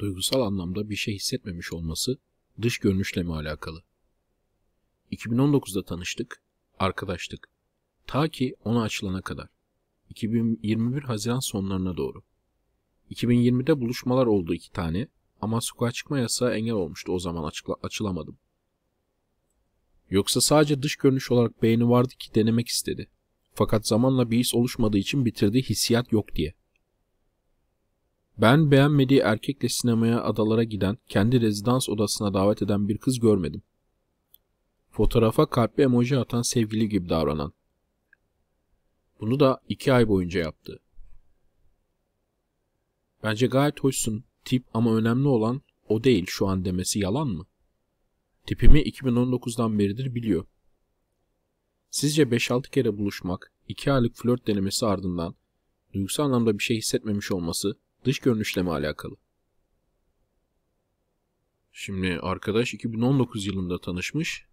duygusal anlamda bir şey hissetmemiş olması dış görünüşle mi alakalı? 2019'da tanıştık, arkadaştık. Ta ki ona açılana kadar. 2021 Haziran sonlarına doğru. 2020'de buluşmalar oldu iki tane ama sokağa çıkma yasağı engel olmuştu o zaman açıkla, açılamadım. Yoksa sadece dış görünüş olarak beğeni vardı ki denemek istedi. Fakat zamanla bir his oluşmadığı için bitirdiği hissiyat yok diye. Ben beğenmediği erkekle sinemaya adalara giden, kendi rezidans odasına davet eden bir kız görmedim. Fotoğrafa kalpli emoji atan sevgili gibi davranan. Bunu da iki ay boyunca yaptı. Bence gayet hoşsun tip ama önemli olan o değil şu an demesi yalan mı? Tipimi 2019'dan beridir biliyor. Sizce 5-6 kere buluşmak, 2 aylık flört denemesi ardından duygusal anlamda bir şey hissetmemiş olması Dış görünüşle mi alakalı? Şimdi arkadaş 2019 yılında tanışmış.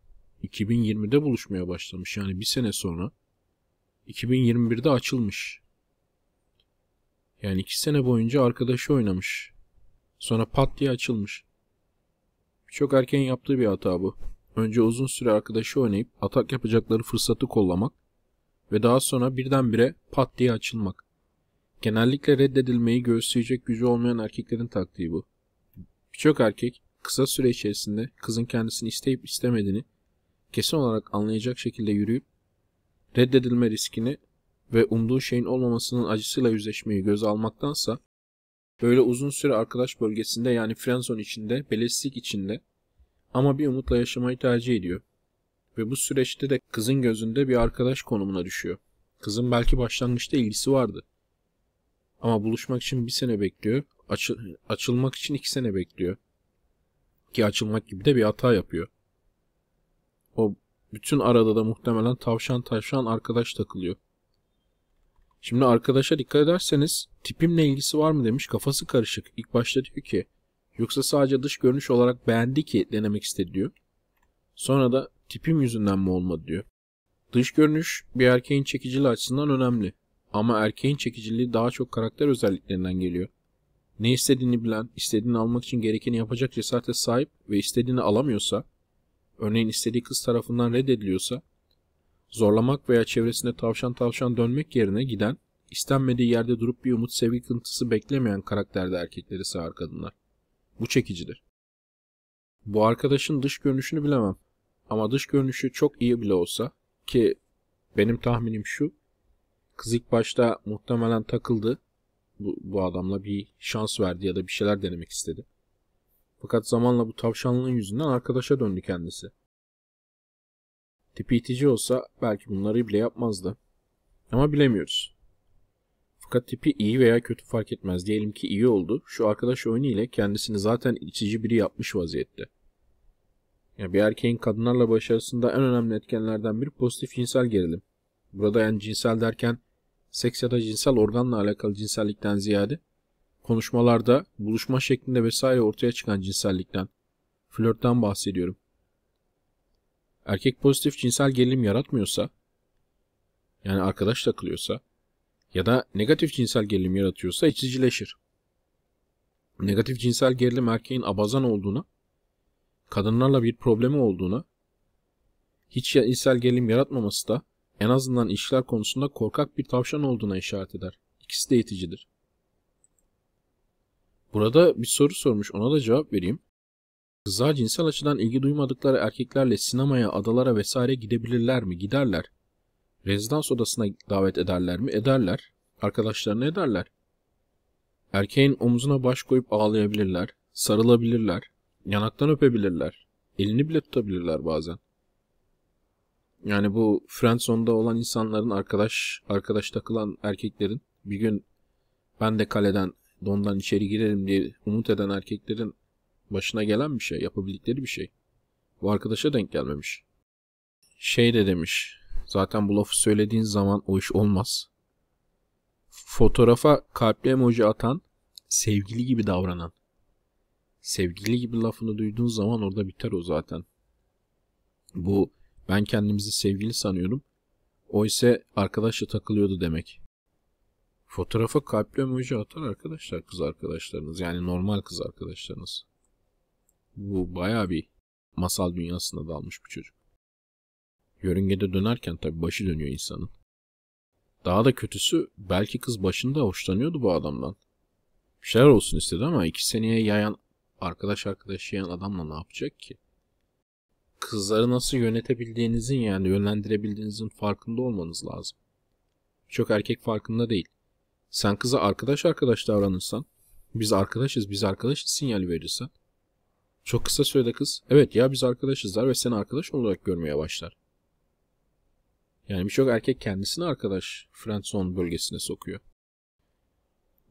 2020'de buluşmaya başlamış. Yani bir sene sonra. 2021'de açılmış. Yani iki sene boyunca arkadaşı oynamış. Sonra pat diye açılmış. Çok erken yaptığı bir hata bu. Önce uzun süre arkadaşı oynayıp atak yapacakları fırsatı kollamak ve daha sonra birdenbire pat diye açılmak. Genellikle reddedilmeyi göğüsleyecek gücü olmayan erkeklerin taktiği bu. Birçok erkek kısa süre içerisinde kızın kendisini isteyip istemediğini kesin olarak anlayacak şekilde yürüyüp reddedilme riskini ve umduğu şeyin olmamasının acısıyla yüzleşmeyi göz almaktansa böyle uzun süre arkadaş bölgesinde yani frenzon içinde, belirsizlik içinde ama bir umutla yaşamayı tercih ediyor. Ve bu süreçte de kızın gözünde bir arkadaş konumuna düşüyor. Kızın belki başlangıçta ilgisi vardı. Ama buluşmak için bir sene bekliyor. Açı, açılmak için iki sene bekliyor. Ki açılmak gibi de bir hata yapıyor. O bütün arada da muhtemelen tavşan tavşan arkadaş takılıyor. Şimdi arkadaşa dikkat ederseniz tipimle ilgisi var mı demiş kafası karışık. İlk başta diyor ki yoksa sadece dış görünüş olarak beğendi ki denemek istedi diyor. Sonra da tipim yüzünden mi olmadı diyor. Dış görünüş bir erkeğin çekiciliği açısından önemli. Ama erkeğin çekiciliği daha çok karakter özelliklerinden geliyor. Ne istediğini bilen, istediğini almak için gerekeni yapacak cesarete sahip ve istediğini alamıyorsa, örneğin istediği kız tarafından reddediliyorsa, zorlamak veya çevresinde tavşan tavşan dönmek yerine giden, istenmediği yerde durup bir umut sevgi kıntısı beklemeyen karakterde erkekleri sağır kadınlar. Bu çekicidir. Bu arkadaşın dış görünüşünü bilemem. Ama dış görünüşü çok iyi bile olsa ki benim tahminim şu, Kız ilk başta muhtemelen takıldı. Bu, bu adamla bir şans verdi ya da bir şeyler denemek istedi. Fakat zamanla bu tavşanlığın yüzünden arkadaşa döndü kendisi. Tipi itici olsa belki bunları bile yapmazdı. Ama bilemiyoruz. Fakat tipi iyi veya kötü fark etmez. Diyelim ki iyi oldu. Şu arkadaş oyunu ile kendisini zaten itici biri yapmış vaziyette. Yani bir erkeğin kadınlarla başarısında en önemli etkenlerden biri pozitif cinsel gerilim. Burada yani cinsel derken seks ya da cinsel organla alakalı cinsellikten ziyade konuşmalarda, buluşma şeklinde vesaire ortaya çıkan cinsellikten, flörtten bahsediyorum. Erkek pozitif cinsel gerilim yaratmıyorsa, yani arkadaş takılıyorsa ya da negatif cinsel gerilim yaratıyorsa içicileşir. Negatif cinsel gerilim erkeğin abazan olduğuna, kadınlarla bir problemi olduğuna, hiç cinsel gerilim yaratmaması da en azından işler konusunda korkak bir tavşan olduğuna işaret eder. İkisi de yeticidir. Burada bir soru sormuş ona da cevap vereyim. Kızlar cinsel açıdan ilgi duymadıkları erkeklerle sinemaya, adalara vesaire gidebilirler mi? Giderler. Rezidans odasına davet ederler mi? Ederler. Arkadaşlarına ederler. Erkeğin omzuna baş koyup ağlayabilirler, sarılabilirler, yanaktan öpebilirler, elini bile tutabilirler bazen. Yani bu Friendzone'da olan insanların arkadaş arkadaş takılan erkeklerin bir gün ben de kaleden dondan içeri girelim diye umut eden erkeklerin başına gelen bir şey, yapabildikleri bir şey. Bu arkadaşa denk gelmemiş. Şey de demiş. Zaten bu lafı söylediğin zaman o iş olmaz. Fotoğrafa kalpli emoji atan, sevgili gibi davranan. Sevgili gibi lafını duyduğun zaman orada biter o zaten. Bu ben kendimizi sevgili sanıyordum. O ise arkadaşla takılıyordu demek. Fotoğrafa kalpli emoji atar arkadaşlar kız arkadaşlarınız. Yani normal kız arkadaşlarınız. Bu baya bir masal dünyasında dalmış bir çocuk. Yörüngede dönerken tabi başı dönüyor insanın. Daha da kötüsü belki kız başında hoşlanıyordu bu adamdan. Bir şeyler olsun istedi ama iki seneye yayan arkadaş arkadaş yayan adamla ne yapacak ki? kızları nasıl yönetebildiğinizin yani yönlendirebildiğinizin farkında olmanız lazım. Çok erkek farkında değil. Sen kıza arkadaş arkadaş davranırsan, biz arkadaşız, biz arkadaşız sinyal verirsen, çok kısa sürede kız, evet ya biz arkadaşızlar ve seni arkadaş olarak görmeye başlar. Yani birçok erkek kendisini arkadaş friendzone bölgesine sokuyor.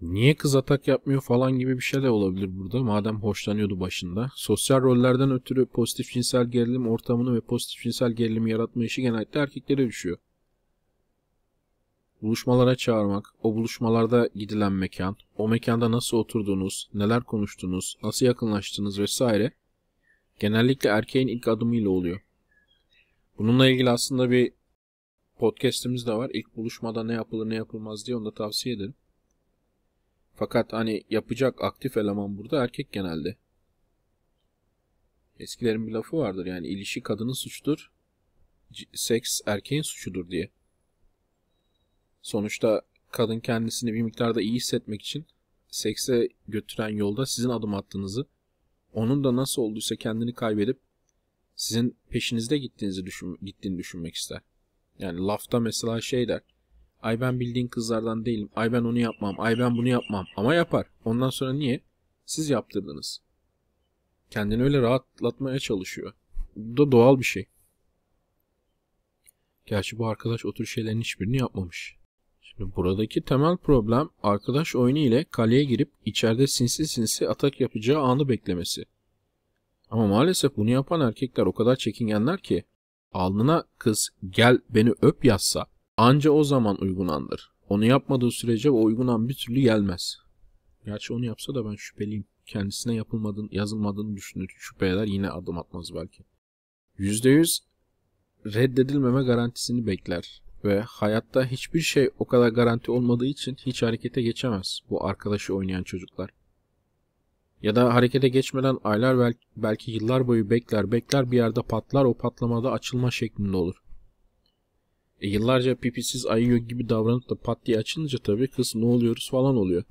Niye kız atak yapmıyor falan gibi bir şey de olabilir burada. Madem hoşlanıyordu başında. Sosyal rollerden ötürü pozitif cinsel gerilim ortamını ve pozitif cinsel gerilimi yaratma işi genellikle erkeklere düşüyor. Buluşmalara çağırmak, o buluşmalarda gidilen mekan, o mekanda nasıl oturduğunuz, neler konuştunuz, nasıl yakınlaştınız vesaire genellikle erkeğin ilk adımıyla oluyor. Bununla ilgili aslında bir podcast'imiz de var. İlk buluşmada ne yapılır ne yapılmaz diye onu da tavsiye ederim. Fakat hani yapacak aktif eleman burada erkek genelde. Eskilerin bir lafı vardır yani ilişki kadının suçudur, seks erkeğin suçudur diye. Sonuçta kadın kendisini bir miktarda iyi hissetmek için sekse götüren yolda sizin adım attığınızı, onun da nasıl olduysa kendini kaybedip sizin peşinizde gittiğinizi düşün, gittiğini düşünmek ister. Yani lafta mesela şey der. Ay ben bildiğin kızlardan değilim. Ay ben onu yapmam. Ay ben bunu yapmam. Ama yapar. Ondan sonra niye? Siz yaptırdınız. Kendini öyle rahatlatmaya çalışıyor. Bu da doğal bir şey. Gerçi bu arkadaş o tür şeylerin hiçbirini yapmamış. Şimdi buradaki temel problem arkadaş oyunu ile kaleye girip içeride sinsi sinsi atak yapacağı anı beklemesi. Ama maalesef bunu yapan erkekler o kadar çekingenler ki alnına kız gel beni öp yazsa Anca o zaman uygunandır. Onu yapmadığı sürece o uygunan bir türlü gelmez. Gerçi onu yapsa da ben şüpheliyim. Kendisine yapılmadığını, yazılmadığını düşünür. Şüphe eder yine adım atmaz belki. %100 reddedilmeme garantisini bekler ve hayatta hiçbir şey o kadar garanti olmadığı için hiç harekete geçemez bu arkadaşı oynayan çocuklar. Ya da harekete geçmeden aylar belki yıllar boyu bekler bekler bir yerde patlar o patlamada açılma şeklinde olur. E, yıllarca pipisiz ayıyor gibi davranıp da pat diye açılınca tabii kız ne oluyoruz falan oluyor.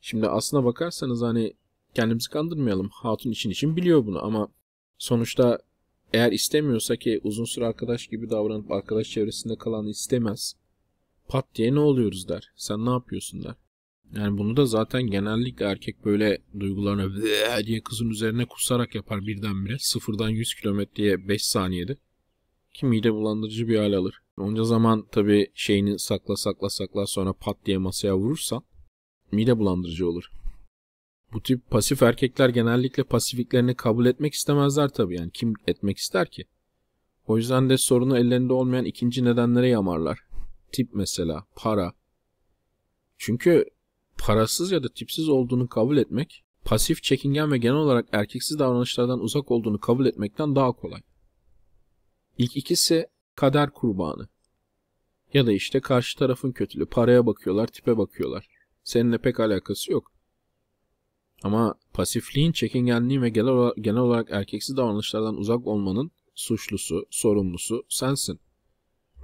Şimdi aslına bakarsanız hani kendimizi kandırmayalım. Hatun için için biliyor bunu ama sonuçta eğer istemiyorsa ki uzun süre arkadaş gibi davranıp arkadaş çevresinde kalanı istemez. Pat diye ne oluyoruz der. Sen ne yapıyorsun der. Yani bunu da zaten genellikle erkek böyle duygularını diye kızın üzerine kusarak yapar birdenbire. Sıfırdan 100 kilometreye 5 saniyede ki mide bulandırıcı bir hal alır. Onca zaman tabii şeyini sakla sakla sakla sonra pat diye masaya vurursan mide bulandırıcı olur. Bu tip pasif erkekler genellikle pasifiklerini kabul etmek istemezler tabii yani kim etmek ister ki? O yüzden de sorunu ellerinde olmayan ikinci nedenlere yamarlar. Tip mesela, para. Çünkü parasız ya da tipsiz olduğunu kabul etmek, pasif, çekingen ve genel olarak erkeksiz davranışlardan uzak olduğunu kabul etmekten daha kolay. İlk ikisi kader kurbanı. Ya da işte karşı tarafın kötülüğü. Paraya bakıyorlar, tipe bakıyorlar. Seninle pek alakası yok. Ama pasifliğin, çekingenliğin ve genel olarak, genel olarak erkeksi davranışlardan uzak olmanın suçlusu, sorumlusu sensin.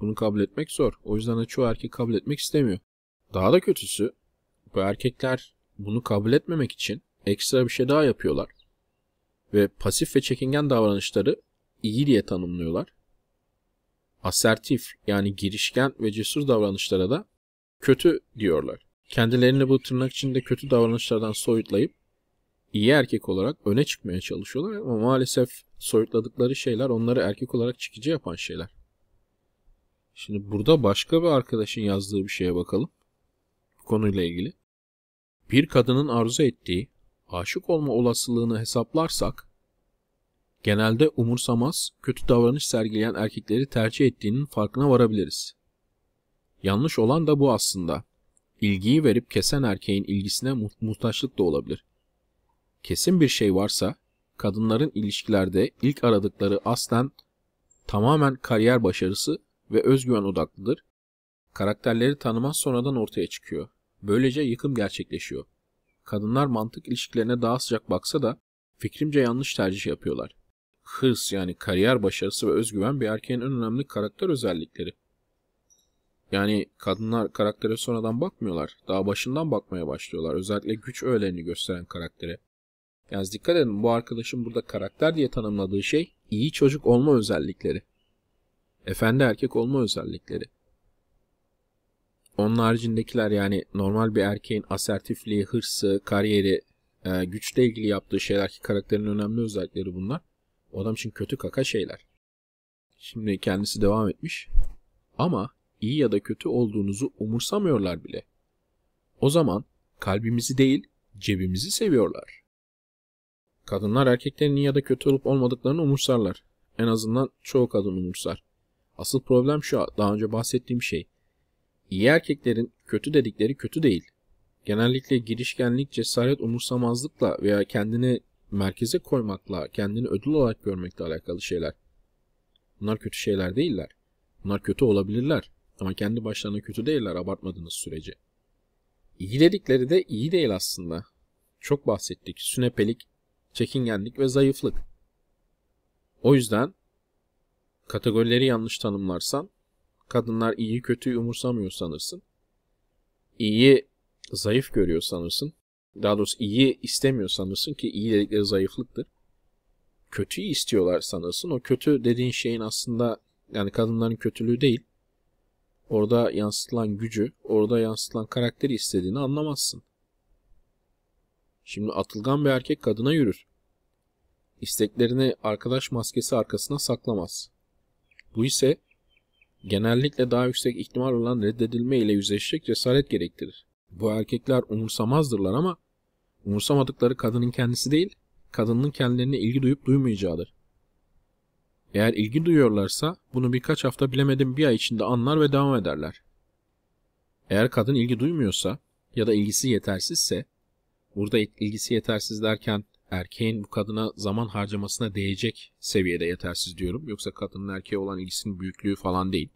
Bunu kabul etmek zor. O yüzden de çoğu erkek kabul etmek istemiyor. Daha da kötüsü bu erkekler bunu kabul etmemek için ekstra bir şey daha yapıyorlar. Ve pasif ve çekingen davranışları iyi diye tanımlıyorlar asertif yani girişken ve cesur davranışlara da kötü diyorlar. Kendilerini bu tırnak içinde kötü davranışlardan soyutlayıp iyi erkek olarak öne çıkmaya çalışıyorlar ama maalesef soyutladıkları şeyler onları erkek olarak çıkıcı yapan şeyler. Şimdi burada başka bir arkadaşın yazdığı bir şeye bakalım. Bu konuyla ilgili. Bir kadının arzu ettiği aşık olma olasılığını hesaplarsak genelde umursamaz, kötü davranış sergileyen erkekleri tercih ettiğinin farkına varabiliriz. Yanlış olan da bu aslında. İlgiyi verip kesen erkeğin ilgisine mu muhtaçlık da olabilir. Kesin bir şey varsa, kadınların ilişkilerde ilk aradıkları aslen tamamen kariyer başarısı ve özgüven odaklıdır. Karakterleri tanımaz sonradan ortaya çıkıyor. Böylece yıkım gerçekleşiyor. Kadınlar mantık ilişkilerine daha sıcak baksa da fikrimce yanlış tercih yapıyorlar hırs yani kariyer başarısı ve özgüven bir erkeğin en önemli karakter özellikleri. Yani kadınlar karaktere sonradan bakmıyorlar. Daha başından bakmaya başlıyorlar. Özellikle güç öğelerini gösteren karaktere. Yani dikkat edin bu arkadaşın burada karakter diye tanımladığı şey iyi çocuk olma özellikleri. Efendi erkek olma özellikleri. Onun haricindekiler yani normal bir erkeğin asertifliği, hırsı, kariyeri, e, güçle ilgili yaptığı şeyler ki karakterin önemli özellikleri bunlar. O adam için kötü kaka şeyler. Şimdi kendisi devam etmiş. Ama iyi ya da kötü olduğunuzu umursamıyorlar bile. O zaman kalbimizi değil cebimizi seviyorlar. Kadınlar erkeklerin iyi ya da kötü olup olmadıklarını umursarlar. En azından çoğu kadın umursar. Asıl problem şu daha önce bahsettiğim şey. İyi erkeklerin kötü dedikleri kötü değil. Genellikle girişkenlik, cesaret, umursamazlıkla veya kendini merkeze koymakla, kendini ödül olarak görmekle alakalı şeyler. Bunlar kötü şeyler değiller. Bunlar kötü olabilirler. Ama kendi başlarına kötü değiller abartmadığınız sürece. İyi dedikleri de iyi değil aslında. Çok bahsettik. Sünepelik, çekingenlik ve zayıflık. O yüzden kategorileri yanlış tanımlarsan, kadınlar iyi kötüyü umursamıyor sanırsın. İyi zayıf görüyor sanırsın daha doğrusu iyi istemiyor sanırsın ki iyi dedikleri zayıflıktır. Kötüyü istiyorlar sanırsın. O kötü dediğin şeyin aslında yani kadınların kötülüğü değil. Orada yansıtılan gücü, orada yansıtılan karakteri istediğini anlamazsın. Şimdi atılgan bir erkek kadına yürür. İsteklerini arkadaş maskesi arkasına saklamaz. Bu ise genellikle daha yüksek ihtimal olan reddedilme ile yüzleşecek cesaret gerektirir. Bu erkekler umursamazdırlar ama Umursamadıkları kadının kendisi değil, kadının kendilerine ilgi duyup duymayacağıdır. Eğer ilgi duyuyorlarsa bunu birkaç hafta bilemedim bir ay içinde anlar ve devam ederler. Eğer kadın ilgi duymuyorsa ya da ilgisi yetersizse, burada ilgisi yetersiz derken erkeğin bu kadına zaman harcamasına değecek seviyede yetersiz diyorum. Yoksa kadının erkeğe olan ilgisinin büyüklüğü falan değil.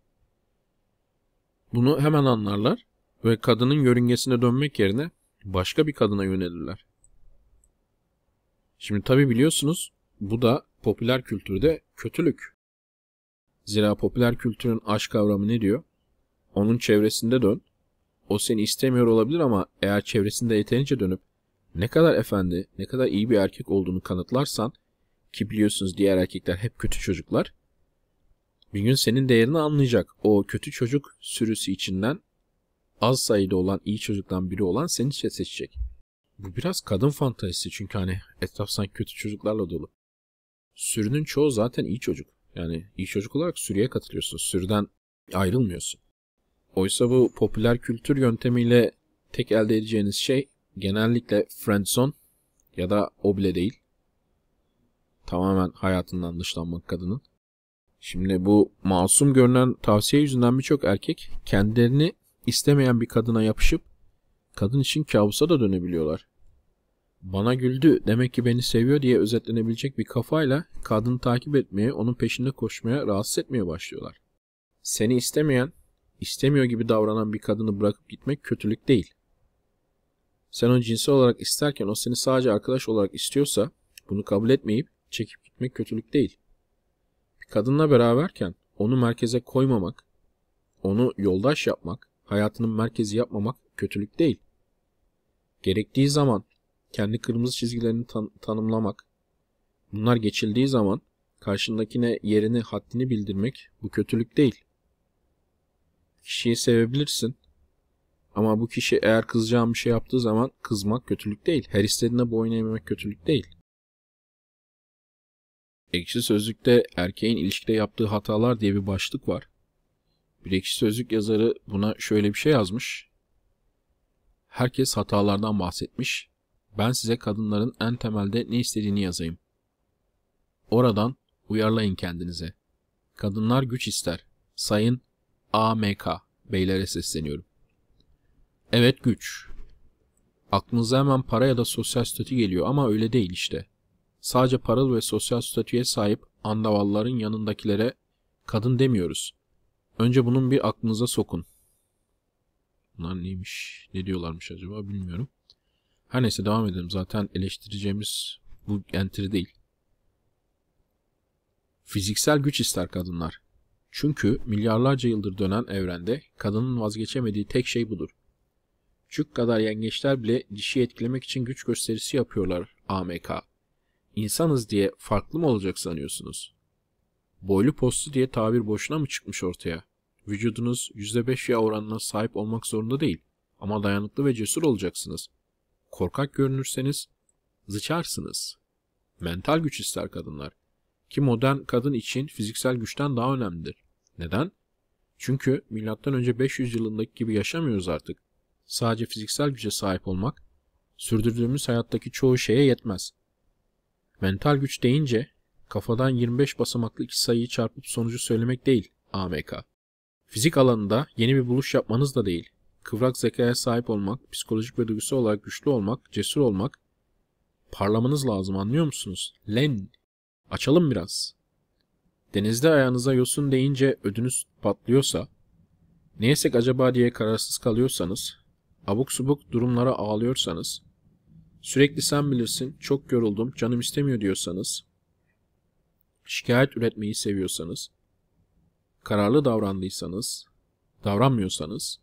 Bunu hemen anlarlar ve kadının yörüngesine dönmek yerine başka bir kadına yönelirler. Şimdi tabi biliyorsunuz bu da popüler kültürde kötülük. Zira popüler kültürün aşk kavramı ne diyor? Onun çevresinde dön. O seni istemiyor olabilir ama eğer çevresinde yeterince dönüp ne kadar efendi, ne kadar iyi bir erkek olduğunu kanıtlarsan ki biliyorsunuz diğer erkekler hep kötü çocuklar. Bir gün senin değerini anlayacak. O kötü çocuk sürüsü içinden az sayıda olan iyi çocuktan biri olan seni seçecek. Bu biraz kadın fantazisi çünkü hani etraf sanki kötü çocuklarla dolu. Sürünün çoğu zaten iyi çocuk. Yani iyi çocuk olarak sürüye katılıyorsun. Sürüden ayrılmıyorsun. Oysa bu popüler kültür yöntemiyle tek elde edeceğiniz şey genellikle friendzone ya da oble değil. Tamamen hayatından dışlanmak kadının. Şimdi bu masum görünen tavsiye yüzünden birçok erkek kendilerini istemeyen bir kadına yapışıp kadın için kabusa da dönebiliyorlar. Bana güldü demek ki beni seviyor diye özetlenebilecek bir kafayla kadını takip etmeye, onun peşinde koşmaya rahatsız etmeye başlıyorlar. Seni istemeyen, istemiyor gibi davranan bir kadını bırakıp gitmek kötülük değil. Sen onu cinsel olarak isterken o seni sadece arkadaş olarak istiyorsa bunu kabul etmeyip çekip gitmek kötülük değil. Bir kadınla beraberken onu merkeze koymamak, onu yoldaş yapmak, hayatının merkezi yapmamak kötülük değil. Gerektiği zaman kendi kırmızı çizgilerini tan tanımlamak, bunlar geçildiği zaman karşındakine yerini, haddini bildirmek bu kötülük değil. Kişiyi sevebilirsin ama bu kişi eğer kızacağın bir şey yaptığı zaman kızmak kötülük değil. Her istediğine boyun eğmemek kötülük değil. Ekşi Sözlük'te erkeğin ilişkide yaptığı hatalar diye bir başlık var. Bir ekşi sözlük yazarı buna şöyle bir şey yazmış. Herkes hatalardan bahsetmiş. Ben size kadınların en temelde ne istediğini yazayım. Oradan uyarlayın kendinize. Kadınlar güç ister. Sayın AMK beylere sesleniyorum. Evet güç. Aklınıza hemen para ya da sosyal statü geliyor ama öyle değil işte. Sadece paralı ve sosyal statüye sahip andavalların yanındakilere kadın demiyoruz. Önce bunun bir aklınıza sokun. Bunlar neymiş? Ne diyorlarmış acaba bilmiyorum. Her neyse devam edelim. Zaten eleştireceğimiz bu entry değil. Fiziksel güç ister kadınlar. Çünkü milyarlarca yıldır dönen evrende kadının vazgeçemediği tek şey budur. Çük kadar yengeçler bile dişi etkilemek için güç gösterisi yapıyorlar AMK. İnsanız diye farklı mı olacak sanıyorsunuz? Boylu postu diye tabir boşuna mı çıkmış ortaya? Vücudunuz %5 yağ oranına sahip olmak zorunda değil ama dayanıklı ve cesur olacaksınız. Korkak görünürseniz zıçarsınız. Mental güç ister kadınlar. Ki modern kadın için fiziksel güçten daha önemlidir. Neden? Çünkü milattan önce 500 yılındaki gibi yaşamıyoruz artık. Sadece fiziksel güce sahip olmak, sürdürdüğümüz hayattaki çoğu şeye yetmez. Mental güç deyince kafadan 25 basamaklı iki sayıyı çarpıp sonucu söylemek değil AMK. Fizik alanında yeni bir buluş yapmanız da değil. Kıvrak zekaya sahip olmak, psikolojik ve duygusal olarak güçlü olmak, cesur olmak. Parlamanız lazım anlıyor musunuz? Len. Açalım biraz. Denizde ayağınıza yosun deyince ödünüz patlıyorsa, ne yesek acaba diye kararsız kalıyorsanız, abuk subuk durumlara ağlıyorsanız, sürekli sen bilirsin, çok yoruldum, canım istemiyor diyorsanız, şikayet üretmeyi seviyorsanız, kararlı davrandıysanız, davranmıyorsanız,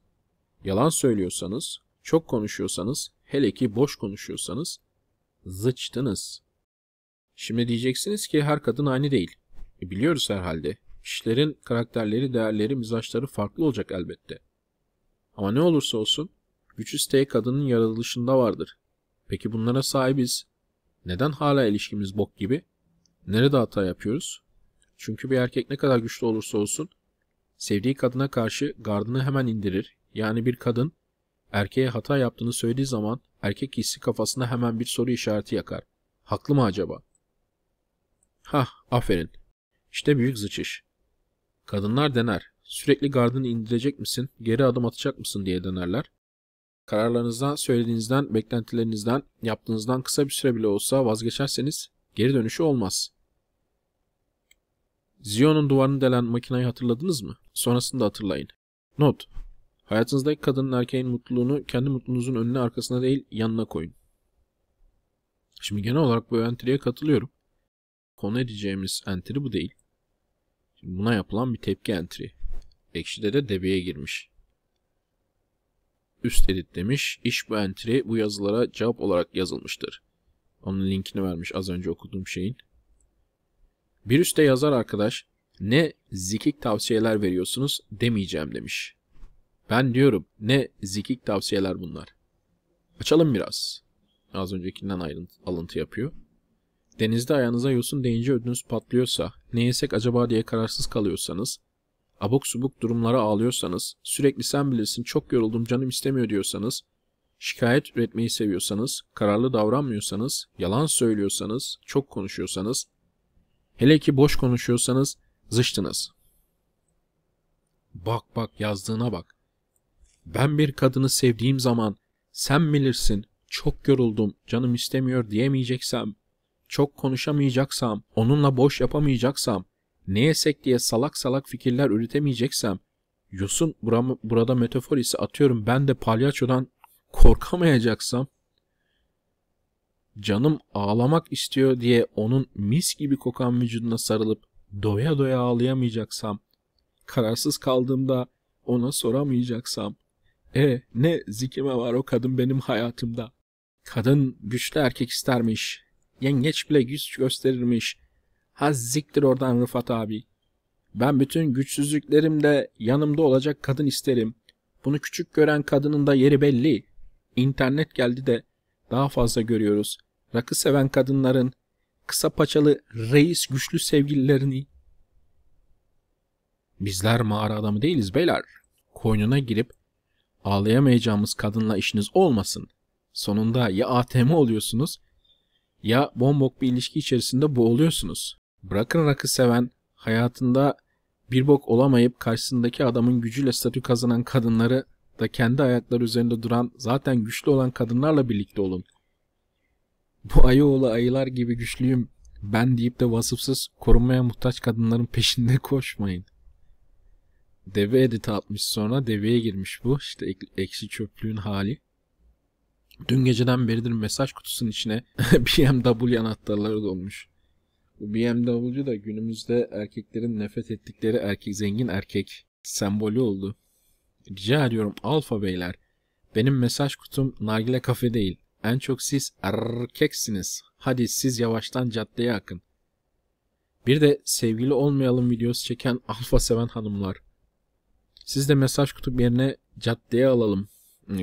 yalan söylüyorsanız, çok konuşuyorsanız, hele ki boş konuşuyorsanız, zıçtınız. Şimdi diyeceksiniz ki her kadın aynı değil. E biliyoruz herhalde. Kişilerin karakterleri, değerleri, mizaçları farklı olacak elbette. Ama ne olursa olsun, güç isteği kadının yaratılışında vardır. Peki bunlara sahibiz. Neden hala ilişkimiz bok gibi? Nerede hata yapıyoruz? Çünkü bir erkek ne kadar güçlü olursa olsun sevdiği kadına karşı gardını hemen indirir. Yani bir kadın erkeğe hata yaptığını söylediği zaman erkek hissi kafasına hemen bir soru işareti yakar. Haklı mı acaba? Hah aferin. İşte büyük zıçış. Kadınlar dener. Sürekli gardını indirecek misin, geri adım atacak mısın diye denerler. Kararlarınızdan, söylediğinizden, beklentilerinizden, yaptığınızdan kısa bir süre bile olsa vazgeçerseniz Geri dönüşü olmaz. Zion'un duvarını delen makinayı hatırladınız mı? Sonrasını da hatırlayın. Not. Hayatınızdaki kadının erkeğin mutluluğunu kendi mutluluğunuzun önüne arkasına değil yanına koyun. Şimdi genel olarak bu entry'e katılıyorum. Konu edeceğimiz entry bu değil. Şimdi buna yapılan bir tepki entry. Ekşi'de de debeye girmiş. Üst edit demiş. İş bu entry bu yazılara cevap olarak yazılmıştır. Onun linkini vermiş az önce okuduğum şeyin. Bir üstte yazar arkadaş ne zikik tavsiyeler veriyorsunuz demeyeceğim demiş. Ben diyorum ne zikik tavsiyeler bunlar. Açalım biraz. Az öncekinden ayrıntı, alıntı yapıyor. Denizde ayağınıza yosun değince ödünüz patlıyorsa, ne yesek acaba diye kararsız kalıyorsanız, abuk subuk durumlara ağlıyorsanız, sürekli sen bilirsin çok yoruldum canım istemiyor diyorsanız, Şikayet üretmeyi seviyorsanız, kararlı davranmıyorsanız, yalan söylüyorsanız, çok konuşuyorsanız, hele ki boş konuşuyorsanız zıçtınız. Bak bak yazdığına bak. Ben bir kadını sevdiğim zaman sen bilirsin çok yoruldum canım istemiyor diyemeyeceksem, çok konuşamayacaksam, onunla boş yapamayacaksam, ne yesek diye salak salak fikirler üretemeyeceksem, Yosun buram, burada metafor ise atıyorum ben de palyaçodan korkamayacaksam canım ağlamak istiyor diye onun mis gibi kokan vücuduna sarılıp doya doya ağlayamayacaksam, kararsız kaldığımda ona soramayacaksam, e ne zikime var o kadın benim hayatımda. Kadın güçlü erkek istermiş, yengeç bile güç gösterirmiş. Ha ziktir oradan Rıfat abi. Ben bütün güçsüzlüklerimde yanımda olacak kadın isterim. Bunu küçük gören kadının da yeri belli. İnternet geldi de daha fazla görüyoruz. Rakı seven kadınların kısa paçalı reis güçlü sevgililerini. Bizler mağara adamı değiliz beyler. Koynuna girip ağlayamayacağımız kadınla işiniz olmasın. Sonunda ya ATM oluyorsunuz ya bombok bir ilişki içerisinde boğuluyorsunuz. Bırakın rakı seven hayatında bir bok olamayıp karşısındaki adamın gücüyle statü kazanan kadınları da kendi ayakları üzerinde duran zaten güçlü olan kadınlarla birlikte olun. Bu ayı oğlu ayılar gibi güçlüyüm ben deyip de vasıfsız korunmaya muhtaç kadınların peşinde koşmayın. Deve editi atmış sonra deveye girmiş bu. işte ek, ekşi çöplüğün hali. Dün geceden beridir mesaj kutusunun içine BMW anahtarları dolmuş. Bu BMW da günümüzde erkeklerin nefret ettikleri erkek zengin erkek sembolü oldu. Rica ediyorum alfa beyler. Benim mesaj kutum nargile kafe değil. En çok siz erkeksiniz. Hadi siz yavaştan caddeye akın. Bir de sevgili olmayalım videosu çeken alfa seven hanımlar. Siz de mesaj kutup yerine caddeye alalım.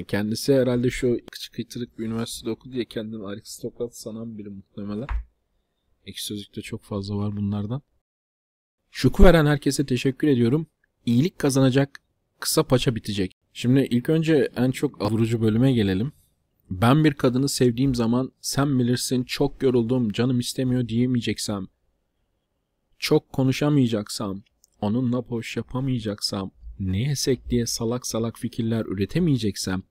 Kendisi herhalde şu kıçı kıytırık bir üniversitede okudu diye kendini aristokrat sanan biri muhtemelen. Ek sözlükte çok fazla var bunlardan. Şuku veren herkese teşekkür ediyorum. İyilik kazanacak kısa paça bitecek. Şimdi ilk önce en çok vurucu bölüme gelelim. Ben bir kadını sevdiğim zaman sen bilirsin çok yoruldum canım istemiyor diyemeyeceksem, çok konuşamayacaksam, onunla boş yapamayacaksam, ne yesek diye salak salak fikirler üretemeyeceksem,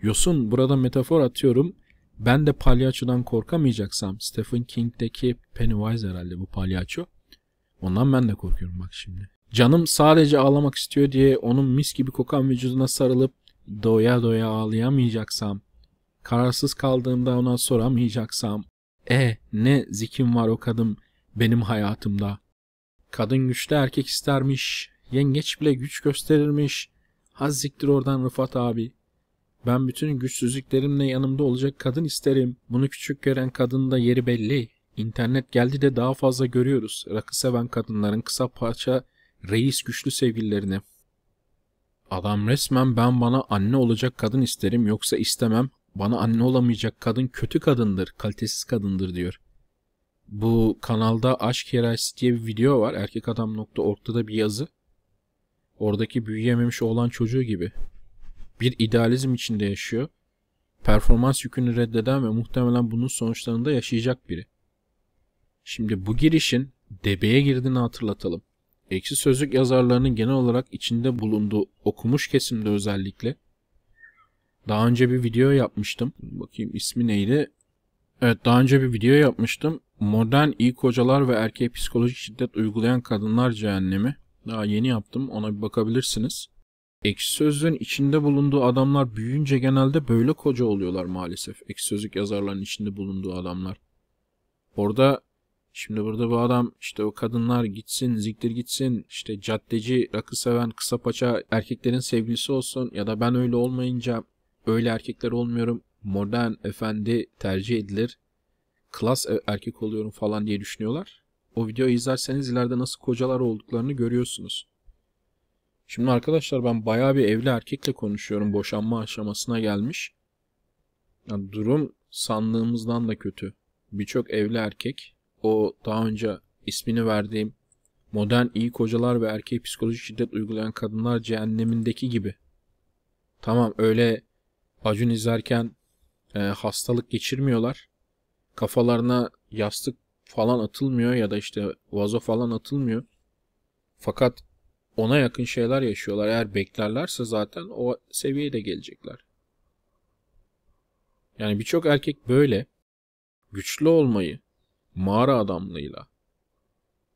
yosun burada metafor atıyorum, ben de palyaçodan korkamayacaksam, Stephen King'deki Pennywise herhalde bu palyaço, ondan ben de korkuyorum bak şimdi. Canım sadece ağlamak istiyor diye onun mis gibi kokan vücuduna sarılıp doya doya ağlayamayacaksam, kararsız kaldığımda ona soramayacaksam, e ne zikim var o kadın benim hayatımda. Kadın güçlü erkek istermiş, yengeç bile güç gösterirmiş. Haz oradan Rıfat abi. Ben bütün güçsüzlüklerimle yanımda olacak kadın isterim. Bunu küçük gören kadın da yeri belli. İnternet geldi de daha fazla görüyoruz. Rakı seven kadınların kısa parça Reis güçlü sevgililerine. Adam resmen ben bana anne olacak kadın isterim yoksa istemem. Bana anne olamayacak kadın kötü kadındır, kalitesiz kadındır diyor. Bu kanalda Aşk Hiyerarşisi diye bir video var. Erkek adam nokta ortada bir yazı. Oradaki büyüyememiş olan çocuğu gibi. Bir idealizm içinde yaşıyor. Performans yükünü reddeden ve muhtemelen bunun sonuçlarında yaşayacak biri. Şimdi bu girişin debeye girdiğini hatırlatalım. Ekşi Sözlük yazarlarının genel olarak içinde bulunduğu okumuş kesimde özellikle daha önce bir video yapmıştım. Bakayım ismi neydi? Evet daha önce bir video yapmıştım. Modern iyi kocalar ve erkek psikolojik şiddet uygulayan kadınlar cehennemi. Daha yeni yaptım ona bir bakabilirsiniz. Ekşi Sözlük'ün içinde bulunduğu adamlar büyüyünce genelde böyle koca oluyorlar maalesef. Ekşi Sözlük yazarlarının içinde bulunduğu adamlar. Orada Şimdi burada bu adam işte o kadınlar gitsin, ziktir gitsin, işte caddeci, rakı seven, kısa paça erkeklerin sevgilisi olsun ya da ben öyle olmayınca öyle erkekler olmuyorum, modern efendi tercih edilir, klas e, erkek oluyorum falan diye düşünüyorlar. O videoyu izlerseniz ileride nasıl kocalar olduklarını görüyorsunuz. Şimdi arkadaşlar ben bayağı bir evli erkekle konuşuyorum. Boşanma aşamasına gelmiş. Yani durum sandığımızdan da kötü. Birçok evli erkek o daha önce ismini verdiğim modern iyi kocalar ve erkeğe psikolojik şiddet uygulayan kadınlar cehennemindeki gibi. Tamam öyle Acun izlerken e, hastalık geçirmiyorlar. Kafalarına yastık falan atılmıyor ya da işte vazo falan atılmıyor. Fakat ona yakın şeyler yaşıyorlar. Eğer beklerlerse zaten o seviyeye de gelecekler. Yani birçok erkek böyle güçlü olmayı, mağara adamlığıyla.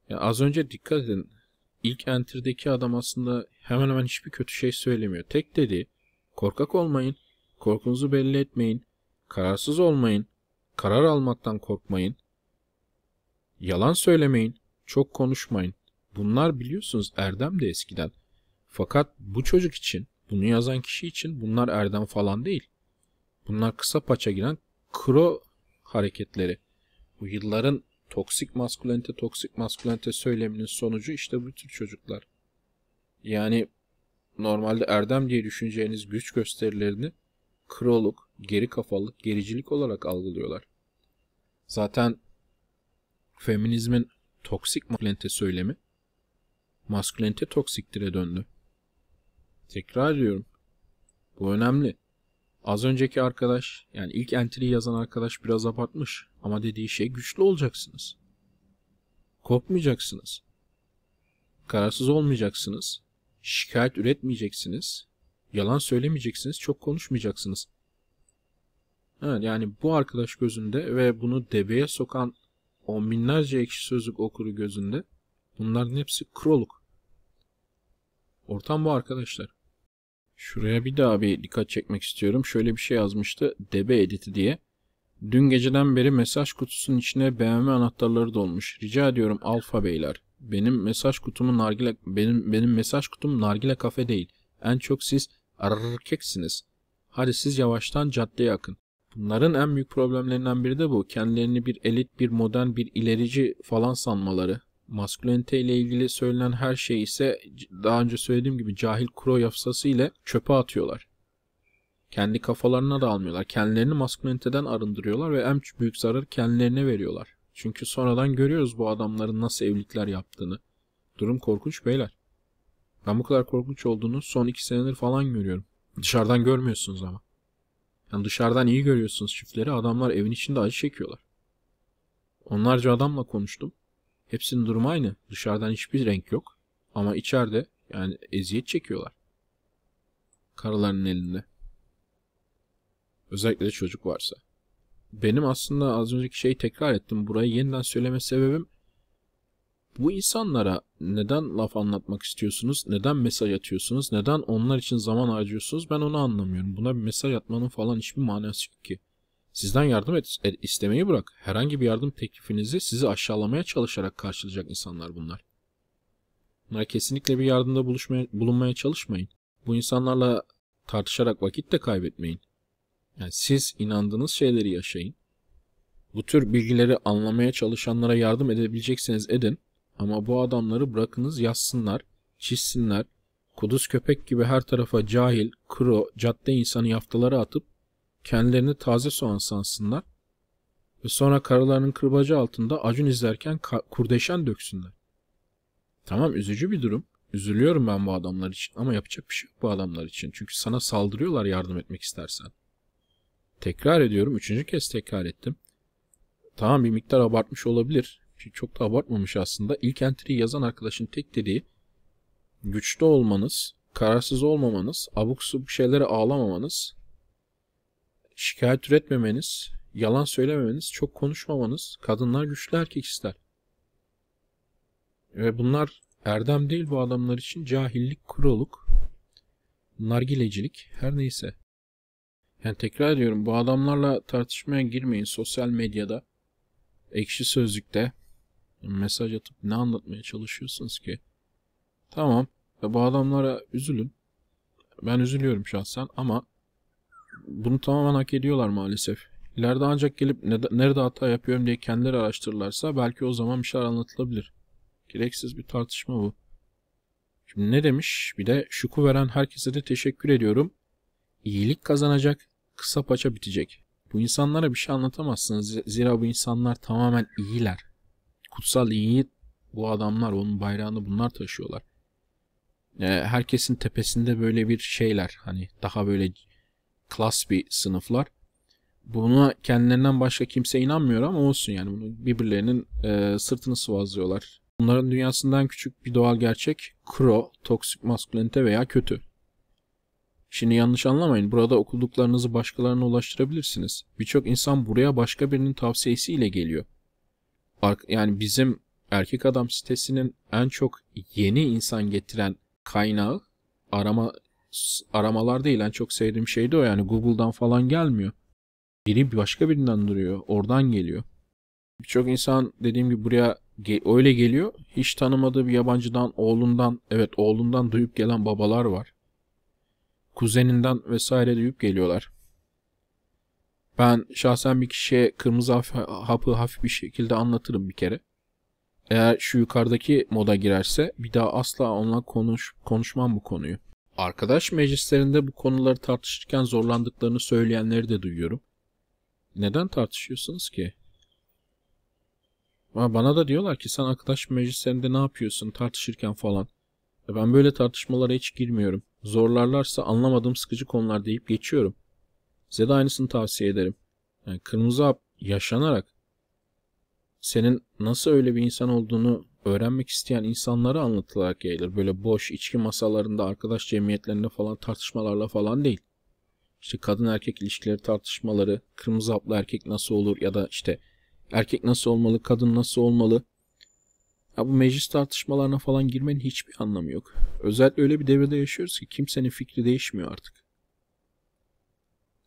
Yani az önce dikkat edin. İlk enter'deki adam aslında hemen hemen hiçbir kötü şey söylemiyor. Tek dedi korkak olmayın, korkunuzu belli etmeyin, kararsız olmayın, karar almaktan korkmayın, yalan söylemeyin, çok konuşmayın. Bunlar biliyorsunuz erdem de eskiden. Fakat bu çocuk için, bunu yazan kişi için bunlar erdem falan değil. Bunlar kısa paça giren kro hareketleri bu yılların toksik maskülenite toksik maskülenite söyleminin sonucu işte bu tür çocuklar. Yani normalde erdem diye düşüneceğiniz güç gösterilerini kroluk, geri kafalık, gericilik olarak algılıyorlar. Zaten feminizmin toksik maskülenite söylemi maskülenite toksiktire döndü. Tekrar ediyorum. Bu önemli. Az önceki arkadaş, yani ilk entry'yi yazan arkadaş biraz abartmış. Ama dediği şey güçlü olacaksınız. kopmayacaksınız, Kararsız olmayacaksınız. Şikayet üretmeyeceksiniz. Yalan söylemeyeceksiniz. Çok konuşmayacaksınız. Evet, yani bu arkadaş gözünde ve bunu debeye sokan on binlerce ekşi sözlük okuru gözünde bunların hepsi kroluk. Ortam bu arkadaşlar. Şuraya bir daha bir dikkat çekmek istiyorum. Şöyle bir şey yazmıştı. Debe editi diye. Dün geceden beri mesaj kutusunun içine BMW anahtarları dolmuş. Rica ediyorum alfa beyler. Benim mesaj kutumu nargile benim benim mesaj kutum nargile kafe değil. En çok siz erkeksiniz. Hadi siz yavaştan caddeye akın. Bunların en büyük problemlerinden biri de bu. Kendilerini bir elit, bir modern, bir ilerici falan sanmaları. Maskülenite ile ilgili söylenen her şey ise daha önce söylediğim gibi cahil kuro yafsası ile çöpe atıyorlar. Kendi kafalarına da almıyorlar. Kendilerini masküleniteden arındırıyorlar ve en büyük zararı kendilerine veriyorlar. Çünkü sonradan görüyoruz bu adamların nasıl evlilikler yaptığını. Durum korkunç beyler. Ben bu kadar korkunç olduğunu son iki senedir falan görüyorum. Dışarıdan görmüyorsunuz ama. Yani dışarıdan iyi görüyorsunuz çiftleri. Adamlar evin içinde acı çekiyorlar. Onlarca adamla konuştum. Hepsinin durumu aynı. Dışarıdan hiçbir renk yok. Ama içeride yani eziyet çekiyorlar. Karılarının elinde. Özellikle de çocuk varsa. Benim aslında az önceki şeyi tekrar ettim. Burayı yeniden söyleme sebebim bu insanlara neden laf anlatmak istiyorsunuz? Neden mesaj atıyorsunuz? Neden onlar için zaman harcıyorsunuz? Ben onu anlamıyorum. Buna bir mesaj atmanın falan hiçbir manası yok ki. Sizden yardım et, et, istemeyi bırak. Herhangi bir yardım teklifinizi sizi aşağılamaya çalışarak karşılayacak insanlar bunlar. Bunlar kesinlikle bir yardımda buluşmaya, bulunmaya çalışmayın. Bu insanlarla tartışarak vakit de kaybetmeyin. Yani siz inandığınız şeyleri yaşayın. Bu tür bilgileri anlamaya çalışanlara yardım edebilecekseniz edin. Ama bu adamları bırakınız yazsınlar, çizsinler. Kuduz köpek gibi her tarafa cahil, kuru cadde insanı yaftalara atıp kendilerini taze soğan sansınlar. Ve sonra karılarının kırbacı altında acun izlerken kurdeşen döksünler. Tamam üzücü bir durum. Üzülüyorum ben bu adamlar için ama yapacak bir şey yok bu adamlar için. Çünkü sana saldırıyorlar yardım etmek istersen. Tekrar ediyorum. Üçüncü kez tekrar ettim. Tamam bir miktar abartmış olabilir. Çok da abartmamış aslında. İlk entry'yi yazan arkadaşın tek dediği güçlü olmanız, kararsız olmamanız, abuk subuk şeylere ağlamamanız, şikayet üretmemeniz, yalan söylememeniz, çok konuşmamanız, kadınlar güçlü erkek ister. Ve bunlar erdem değil bu adamlar için cahillik, kuroluk, nargilecilik her neyse. Yani tekrar ediyorum bu adamlarla tartışmaya girmeyin sosyal medyada. Ekşi sözlükte mesaj atıp ne anlatmaya çalışıyorsunuz ki? Tamam ve bu adamlara üzülün. Ben üzülüyorum şahsen ama bunu tamamen hak ediyorlar maalesef. İleride ancak gelip nerede hata yapıyorum diye kendileri araştırırlarsa belki o zaman bir şeyler anlatılabilir. Gereksiz bir tartışma bu. Şimdi ne demiş? Bir de şuku veren herkese de teşekkür ediyorum. İyilik kazanacak, kısa paça bitecek. Bu insanlara bir şey anlatamazsınız. Zira bu insanlar tamamen iyiler. Kutsal iyi bu adamlar onun bayrağını bunlar taşıyorlar. Ee, herkesin tepesinde böyle bir şeyler hani daha böyle klas bir sınıflar. Buna kendilerinden başka kimse inanmıyor ama olsun yani bunu birbirlerinin e, sırtını sıvazlıyorlar. Bunların dünyasından küçük bir doğal gerçek kro, toksik maskülenite veya kötü. Şimdi yanlış anlamayın burada okuduklarınızı başkalarına ulaştırabilirsiniz. Birçok insan buraya başka birinin tavsiyesiyle geliyor. Yani bizim erkek adam sitesinin en çok yeni insan getiren kaynağı arama aramalar değil en çok sevdiğim şey de o yani Google'dan falan gelmiyor. Biri başka birinden duruyor oradan geliyor. Birçok insan dediğim gibi buraya öyle geliyor. Hiç tanımadığı bir yabancıdan, oğlundan, evet oğlundan duyup gelen babalar var kuzeninden vesaire duyup geliyorlar. Ben şahsen bir kişiye kırmızı hapı hafif bir şekilde anlatırım bir kere. Eğer şu yukarıdaki moda girerse bir daha asla onunla konuş, konuşmam bu konuyu. Arkadaş meclislerinde bu konuları tartışırken zorlandıklarını söyleyenleri de duyuyorum. Neden tartışıyorsunuz ki? Bana da diyorlar ki sen arkadaş meclislerinde ne yapıyorsun tartışırken falan. Ben böyle tartışmalara hiç girmiyorum. Zorlarlarsa anlamadığım sıkıcı konular deyip geçiyorum. Size de aynısını tavsiye ederim. Yani kırmızı hap yaşanarak senin nasıl öyle bir insan olduğunu öğrenmek isteyen insanlara anlatılarak yayılır. Böyle boş içki masalarında, arkadaş cemiyetlerinde falan tartışmalarla falan değil. İşte kadın erkek ilişkileri tartışmaları, kırmızı haplı erkek nasıl olur ya da işte erkek nasıl olmalı, kadın nasıl olmalı ya bu meclis tartışmalarına falan girmenin hiçbir anlamı yok. Özellikle öyle bir devirde yaşıyoruz ki kimsenin fikri değişmiyor artık.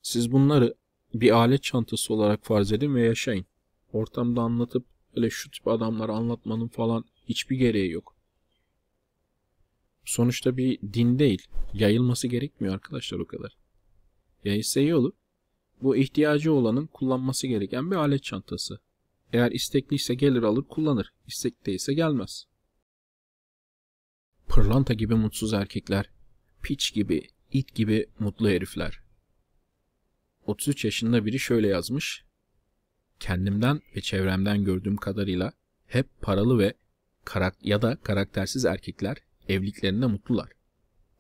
Siz bunları bir alet çantası olarak farz edin ve yaşayın. Ortamda anlatıp öyle şu tip adamlara anlatmanın falan hiçbir gereği yok. Sonuçta bir din değil. Yayılması gerekmiyor arkadaşlar o kadar. Yayılsa iyi olur. Bu ihtiyacı olanın kullanması gereken bir alet çantası. Eğer istekliyse gelir alır kullanır. İstekli değilse gelmez. Pırlanta gibi mutsuz erkekler. Piç gibi, it gibi mutlu herifler. 33 yaşında biri şöyle yazmış. Kendimden ve çevremden gördüğüm kadarıyla hep paralı ve karak ya da karaktersiz erkekler evliliklerinde mutlular.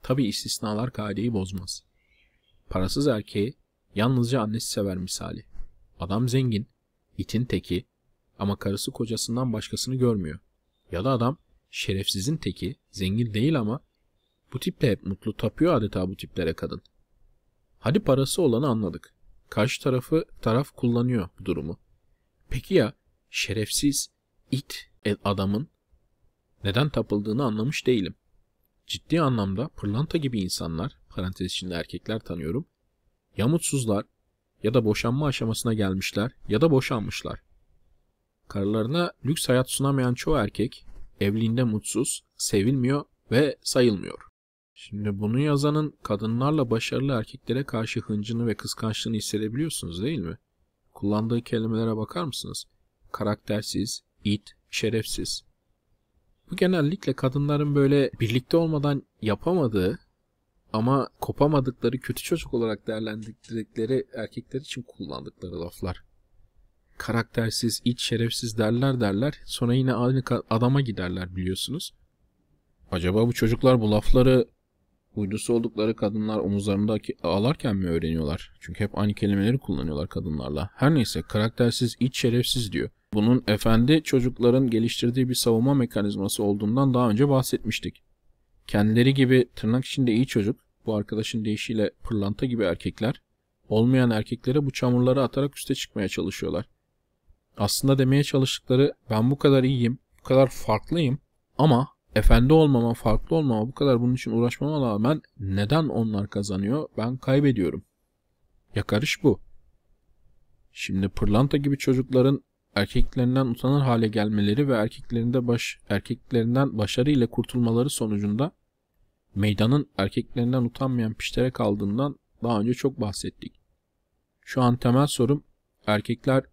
Tabi istisnalar kaideyi bozmaz. Parasız erkeği yalnızca annesi sever misali. Adam zengin, itin teki, ama karısı kocasından başkasını görmüyor. Ya da adam şerefsizin teki, zengin değil ama bu tiple hep mutlu tapıyor adeta bu tiplere kadın. Hadi parası olanı anladık. Karşı tarafı taraf kullanıyor bu durumu. Peki ya şerefsiz it e adamın neden tapıldığını anlamış değilim. Ciddi anlamda pırlanta gibi insanlar, parantez içinde erkekler tanıyorum, yamutsuzlar ya da boşanma aşamasına gelmişler ya da boşanmışlar. Karılarına lüks hayat sunamayan çoğu erkek evliliğinde mutsuz, sevilmiyor ve sayılmıyor. Şimdi bunu yazanın kadınlarla başarılı erkeklere karşı hıncını ve kıskançlığını hissedebiliyorsunuz değil mi? Kullandığı kelimelere bakar mısınız? Karaktersiz, it, şerefsiz. Bu genellikle kadınların böyle birlikte olmadan yapamadığı ama kopamadıkları kötü çocuk olarak değerlendirdikleri erkekler için kullandıkları laflar karaktersiz, iç şerefsiz derler derler. Sonra yine aynı adama giderler biliyorsunuz. Acaba bu çocuklar bu lafları uydusu oldukları kadınlar omuzlarında ağlarken mi öğreniyorlar? Çünkü hep aynı kelimeleri kullanıyorlar kadınlarla. Her neyse karaktersiz, iç şerefsiz diyor. Bunun efendi çocukların geliştirdiği bir savunma mekanizması olduğundan daha önce bahsetmiştik. Kendileri gibi tırnak içinde iyi çocuk, bu arkadaşın deyişiyle pırlanta gibi erkekler, olmayan erkeklere bu çamurları atarak üste çıkmaya çalışıyorlar. Aslında demeye çalıştıkları ben bu kadar iyiyim, bu kadar farklıyım ama efendi olmama, farklı olmama, bu kadar bunun için uğraşmama rağmen neden onlar kazanıyor? Ben kaybediyorum. Yakarış bu. Şimdi pırlanta gibi çocukların erkeklerinden utanır hale gelmeleri ve erkeklerinde baş erkeklerinden başarı ile kurtulmaları sonucunda meydanın erkeklerinden utanmayan piştere kaldığından daha önce çok bahsettik. Şu an temel sorum erkekler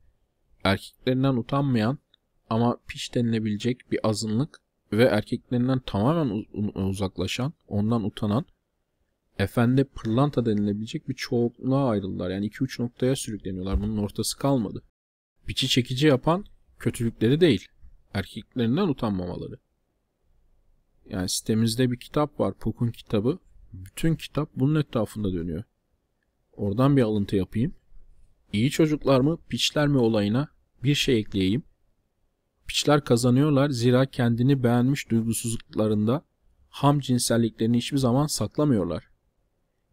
erkeklerinden utanmayan ama piç denilebilecek bir azınlık ve erkeklerinden tamamen uzaklaşan, ondan utanan, efendi pırlanta denilebilecek bir çoğunluğa ayrıldılar. Yani 2-3 noktaya sürükleniyorlar. Bunun ortası kalmadı. Piçi çekici yapan kötülükleri değil, erkeklerinden utanmamaları. Yani sitemizde bir kitap var, Puk'un kitabı. Bütün kitap bunun etrafında dönüyor. Oradan bir alıntı yapayım. İyi çocuklar mı, piçler mi olayına bir şey ekleyeyim. Piçler kazanıyorlar zira kendini beğenmiş duygusuzluklarında ham cinselliklerini hiçbir zaman saklamıyorlar.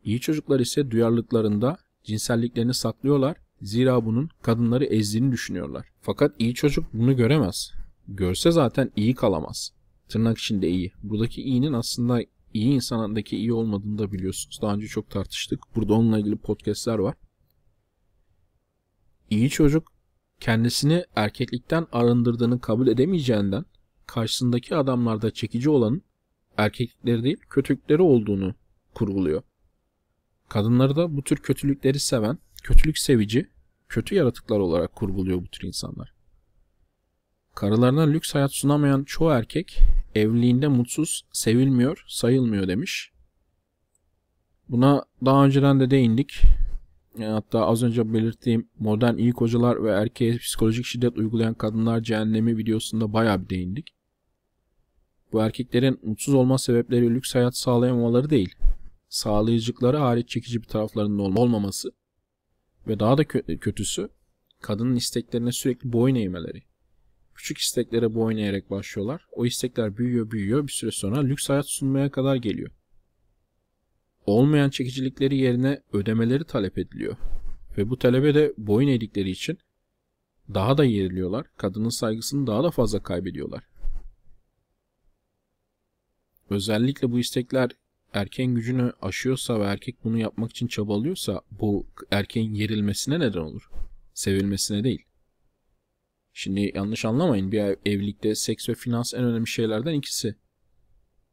İyi çocuklar ise duyarlılıklarında cinselliklerini saklıyorlar zira bunun kadınları ezdiğini düşünüyorlar. Fakat iyi çocuk bunu göremez. Görse zaten iyi kalamaz. Tırnak içinde iyi. Buradaki iyinin aslında iyi insanındaki iyi olmadığını da biliyorsunuz. Daha önce çok tartıştık. Burada onunla ilgili podcastler var. İyi çocuk kendisini erkeklikten arındırdığını kabul edemeyeceğinden karşısındaki adamlarda çekici olanın erkeklikleri değil kötülükleri olduğunu kurguluyor. Kadınları da bu tür kötülükleri seven, kötülük sevici, kötü yaratıklar olarak kurguluyor bu tür insanlar. Karılarına lüks hayat sunamayan çoğu erkek evliliğinde mutsuz, sevilmiyor, sayılmıyor demiş. Buna daha önceden de değindik. E, hatta az önce belirttiğim modern iyi kocalar ve erkeğe psikolojik şiddet uygulayan kadınlar cehennemi videosunda bayağı bir değindik. Bu erkeklerin mutsuz olma sebepleri lüks hayat sağlayamamaları değil, sağlayıcıkları hariç çekici bir taraflarının olmaması ve daha da kötüsü kadının isteklerine sürekli boyun eğmeleri. Küçük isteklere boyun eğerek başlıyorlar. O istekler büyüyor büyüyor bir süre sonra lüks hayat sunmaya kadar geliyor olmayan çekicilikleri yerine ödemeleri talep ediliyor. Ve bu talebe de boyun eğdikleri için daha da yeriliyorlar. Kadının saygısını daha da fazla kaybediyorlar. Özellikle bu istekler erken gücünü aşıyorsa ve erkek bunu yapmak için çabalıyorsa bu erkeğin yerilmesine neden olur. Sevilmesine değil. Şimdi yanlış anlamayın bir evlilikte seks ve finans en önemli şeylerden ikisi.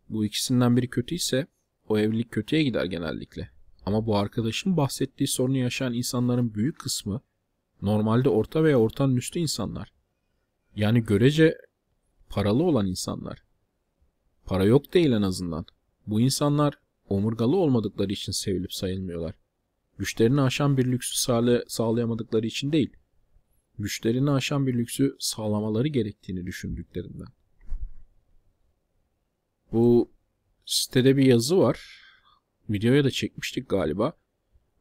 Bu ikisinden biri kötüyse o evlilik kötüye gider genellikle. Ama bu arkadaşın bahsettiği sorunu yaşayan insanların büyük kısmı normalde orta veya ortanın üstü insanlar. Yani görece paralı olan insanlar. Para yok değil en azından. Bu insanlar omurgalı olmadıkları için sevilip sayılmıyorlar. Güçlerini aşan bir lüksü sağlayamadıkları için değil. Güçlerini aşan bir lüksü sağlamaları gerektiğini düşündüklerinden. Bu Sitede bir yazı var. Videoya da çekmiştik galiba.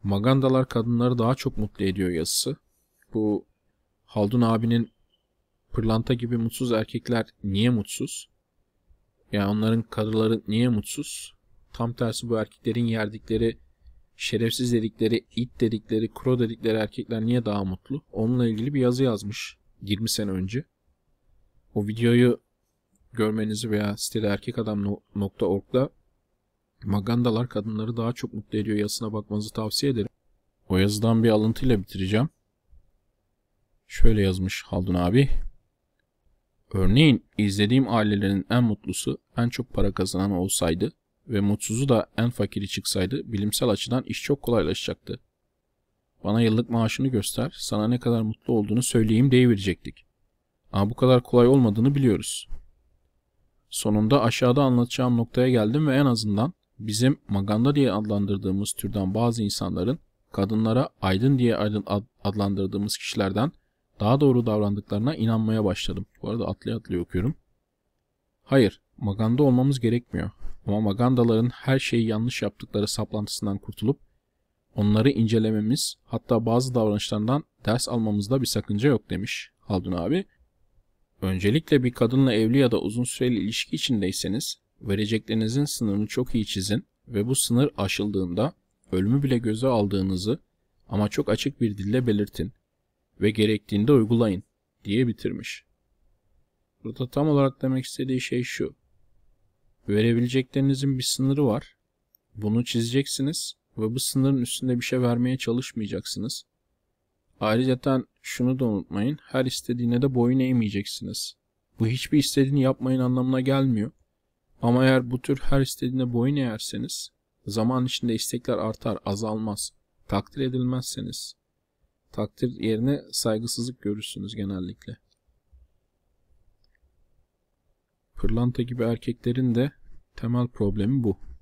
Magandalar kadınları daha çok mutlu ediyor yazısı. Bu Haldun abinin pırlanta gibi mutsuz erkekler niye mutsuz? Yani onların karıları niye mutsuz? Tam tersi bu erkeklerin yerdikleri, şerefsiz dedikleri, it dedikleri, kro dedikleri erkekler niye daha mutlu? Onunla ilgili bir yazı yazmış 20 sene önce. O videoyu görmenizi veya sitede erkekadam.org'da Magandalar kadınları daha çok mutlu ediyor yazısına bakmanızı tavsiye ederim. O yazıdan bir alıntıyla bitireceğim. Şöyle yazmış Haldun abi. Örneğin izlediğim ailelerin en mutlusu en çok para kazanan olsaydı ve mutsuzu da en fakiri çıksaydı bilimsel açıdan iş çok kolaylaşacaktı. Bana yıllık maaşını göster, sana ne kadar mutlu olduğunu söyleyeyim deyiverecektik. Ama bu kadar kolay olmadığını biliyoruz. Sonunda aşağıda anlatacağım noktaya geldim ve en azından bizim maganda diye adlandırdığımız türden bazı insanların kadınlara aydın diye adlandırdığımız kişilerden daha doğru davrandıklarına inanmaya başladım. Bu arada atlaya atlaya okuyorum. Hayır, maganda olmamız gerekmiyor. Ama magandaların her şeyi yanlış yaptıkları saplantısından kurtulup onları incelememiz hatta bazı davranışlarından ders almamızda bir sakınca yok demiş Haldun abi. Öncelikle bir kadınla evli ya da uzun süreli ilişki içindeyseniz vereceklerinizin sınırını çok iyi çizin ve bu sınır aşıldığında ölümü bile göze aldığınızı ama çok açık bir dille belirtin ve gerektiğinde uygulayın diye bitirmiş. Burada tam olarak demek istediği şey şu. Verebileceklerinizin bir sınırı var. Bunu çizeceksiniz ve bu sınırın üstünde bir şey vermeye çalışmayacaksınız. Ayrıca şunu da unutmayın. Her istediğine de boyun eğmeyeceksiniz. Bu hiçbir istediğini yapmayın anlamına gelmiyor. Ama eğer bu tür her istediğine boyun eğerseniz zaman içinde istekler artar, azalmaz. Takdir edilmezseniz takdir yerine saygısızlık görürsünüz genellikle. Pırlanta gibi erkeklerin de temel problemi bu.